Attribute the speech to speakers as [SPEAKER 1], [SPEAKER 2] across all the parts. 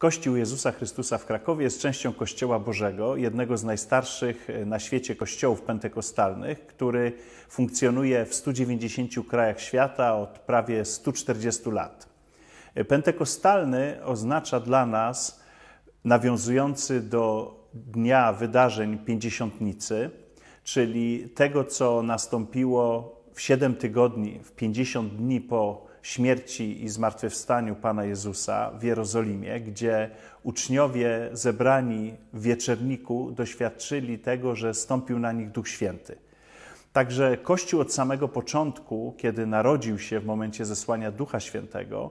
[SPEAKER 1] Kościół Jezusa Chrystusa w Krakowie jest częścią Kościoła Bożego, jednego z najstarszych e, na świecie kościołów pentekostalnych, który funkcjonuje w 190 krajach świata od prawie 140 lat. E, pentekostalny oznacza dla nas nawiązujący do dnia wydarzeń pięćdziesiątnicy, czyli tego, co nastąpiło w 7 tygodni, w 50 dni po śmierci i zmartwychwstaniu Pana Jezusa w Jerozolimie, gdzie uczniowie zebrani w wieczerniku doświadczyli tego, że stąpił na nich Duch Święty. Także Kościół od samego początku, kiedy narodził się w momencie zesłania Ducha Świętego,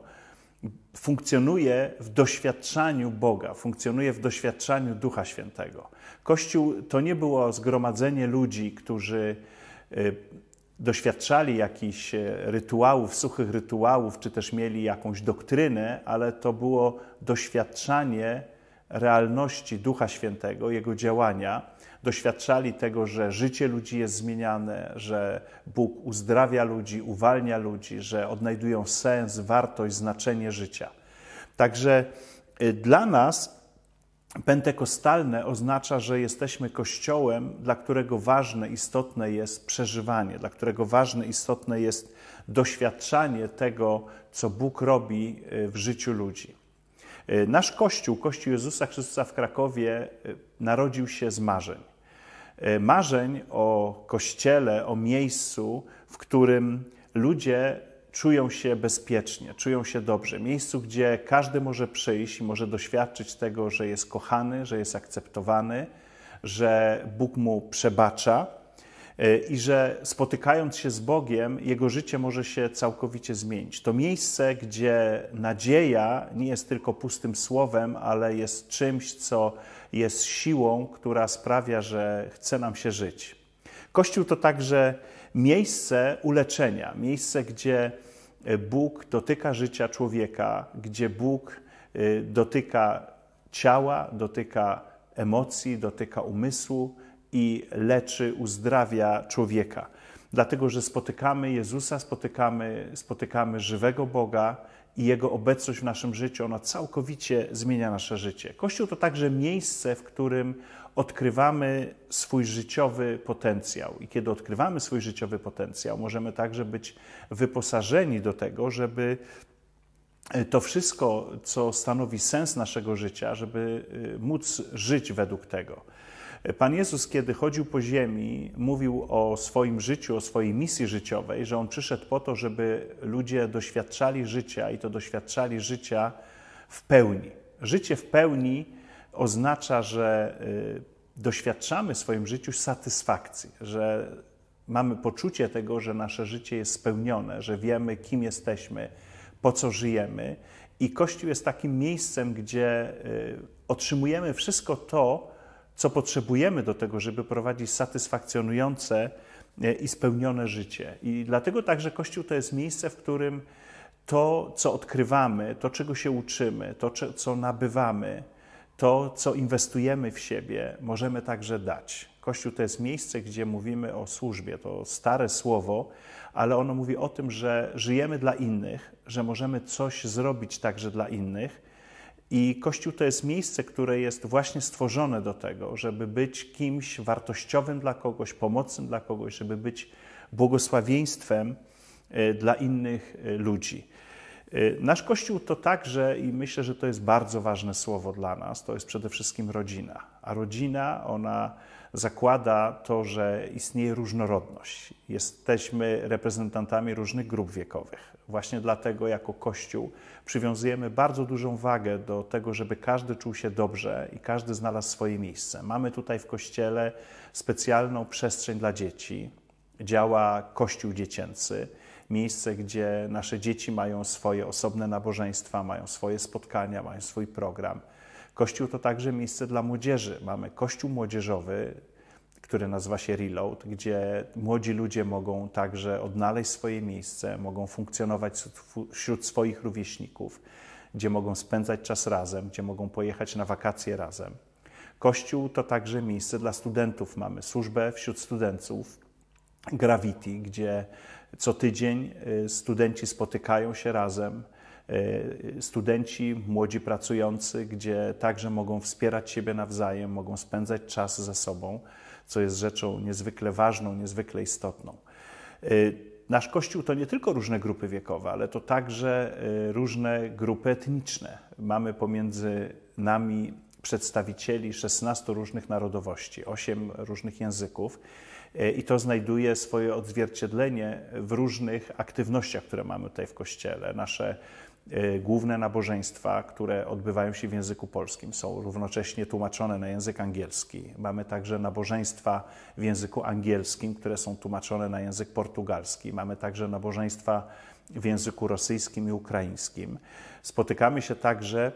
[SPEAKER 1] funkcjonuje w doświadczaniu Boga, funkcjonuje w doświadczaniu Ducha Świętego. Kościół to nie było zgromadzenie ludzi, którzy y, doświadczali jakichś e, rytuałów, suchych rytuałów, czy też mieli jakąś doktrynę, ale to było doświadczanie realności Ducha Świętego, Jego działania. Doświadczali tego, że życie ludzi jest zmieniane, że Bóg uzdrawia ludzi, uwalnia ludzi, że odnajdują sens, wartość, znaczenie życia. Także y, dla nas pentekostalne oznacza, że jesteśmy kościołem, dla którego ważne, istotne jest przeżywanie, dla którego ważne, istotne jest doświadczanie tego, co Bóg robi e, w życiu ludzi. E, nasz kościół, Kościół Jezusa Chrystusa w Krakowie, e, narodził się z marzeń. Marzeń o kościele, o miejscu, w którym ludzie czują się bezpiecznie, czują się dobrze. Miejscu, gdzie każdy może przyjść i może doświadczyć tego, że jest kochany, że jest akceptowany, że Bóg mu przebacza e, i że spotykając się z Bogiem, jego życie może się całkowicie zmienić. To miejsce, gdzie nadzieja nie jest tylko pustym słowem, ale jest czymś, co jest siłą, która sprawia, że chce nam się żyć. Kościół to także miejsce uleczenia, miejsce, gdzie E, Bóg dotyka życia człowieka, gdzie Bóg e, dotyka ciała, dotyka emocji, dotyka umysłu i leczy, uzdrawia człowieka. Dlatego, że spotykamy Jezusa, spotykamy, spotykamy żywego Boga, i Jego obecność w naszym życiu, ona całkowicie zmienia nasze życie. Kościół to także miejsce, w którym odkrywamy swój życiowy potencjał. I kiedy odkrywamy swój życiowy potencjał, możemy także być wyposażeni do tego, żeby e, to wszystko, co stanowi sens naszego życia, żeby e, móc żyć według tego. Pan Jezus, kiedy chodził po ziemi, mówił o swoim życiu, o swojej misji życiowej, że on przyszedł po to, żeby ludzie doświadczali życia i to doświadczali życia w pełni. Życie w pełni oznacza, że y, doświadczamy w swoim życiu satysfakcji, że mamy poczucie tego, że nasze życie jest spełnione, że wiemy, kim jesteśmy, po co żyjemy. I Kościół jest takim miejscem, gdzie y, otrzymujemy wszystko to, co potrzebujemy do tego, żeby prowadzić satysfakcjonujące e, i spełnione życie. I dlatego także Kościół to jest miejsce, w którym to, co odkrywamy, to, czego się uczymy, to, co nabywamy, to, co inwestujemy w siebie, możemy także dać. Kościół to jest miejsce, gdzie mówimy o służbie. To stare słowo, ale ono mówi o tym, że żyjemy dla innych, że możemy coś zrobić także dla innych i Kościół to jest miejsce, które jest właśnie stworzone do tego, żeby być kimś wartościowym dla kogoś, pomocnym dla kogoś, żeby być błogosławieństwem e, dla innych e, ludzi. Y, nasz Kościół to także, i myślę, że to jest bardzo ważne słowo dla nas, to jest przede wszystkim rodzina. A rodzina, ona zakłada to, że istnieje różnorodność. Jesteśmy reprezentantami różnych grup wiekowych. Właśnie dlatego, jako Kościół, przywiązujemy bardzo dużą wagę do tego, żeby każdy czuł się dobrze i każdy znalazł swoje miejsce. Mamy tutaj w Kościele specjalną przestrzeń dla dzieci. Działa Kościół Dziecięcy miejsce, gdzie nasze dzieci mają swoje osobne nabożeństwa, mają swoje spotkania, mają swój program. Kościół to także miejsce dla młodzieży. Mamy kościół młodzieżowy, który nazywa się Reload, gdzie młodzi ludzie mogą także odnaleźć swoje miejsce, mogą funkcjonować wśród swoich rówieśników, gdzie mogą spędzać czas razem, gdzie mogą pojechać na wakacje razem. Kościół to także miejsce dla studentów. Mamy służbę wśród studentów, Gravity, gdzie co tydzień y, studenci spotykają się razem, y, y, studenci, młodzi pracujący, gdzie także mogą wspierać siebie nawzajem, mogą spędzać czas ze sobą, co jest rzeczą niezwykle ważną, niezwykle istotną. Nasz kościół to nie tylko różne grupy wiekowe, ale to także różne grupy etniczne. Mamy pomiędzy nami przedstawicieli 16 różnych narodowości, 8 różnych języków. E, I to znajduje swoje odzwierciedlenie w różnych aktywnościach, które mamy tutaj w kościele. Nasze e, główne nabożeństwa, które odbywają się w języku polskim, są równocześnie tłumaczone na język angielski. Mamy także nabożeństwa w języku angielskim, które są tłumaczone na język portugalski. Mamy także nabożeństwa w języku rosyjskim i ukraińskim. Spotykamy się także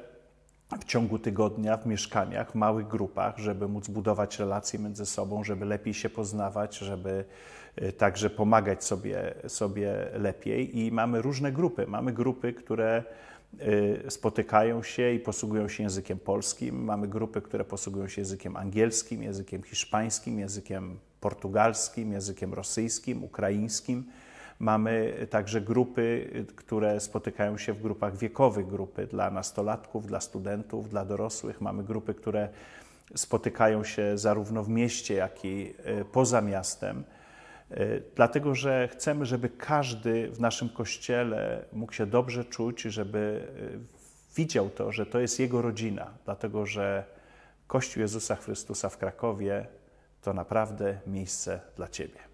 [SPEAKER 1] w ciągu tygodnia w mieszkaniach, w małych grupach, żeby móc budować relacje między sobą, żeby lepiej się poznawać, żeby y, także pomagać sobie, sobie lepiej. I mamy różne grupy. Mamy grupy, które y, spotykają się i posługują się językiem polskim. Mamy grupy, które posługują się językiem angielskim, językiem hiszpańskim, językiem portugalskim, językiem rosyjskim, ukraińskim. Mamy także grupy, które spotykają się w grupach wiekowych, grupy dla nastolatków, dla studentów, dla dorosłych. Mamy grupy, które spotykają się zarówno w mieście, jak i e, poza miastem. E, dlatego, że chcemy, żeby każdy w naszym kościele mógł się dobrze czuć, żeby e, widział to, że to jest jego rodzina. Dlatego, że Kościół Jezusa Chrystusa w Krakowie to naprawdę miejsce dla Ciebie.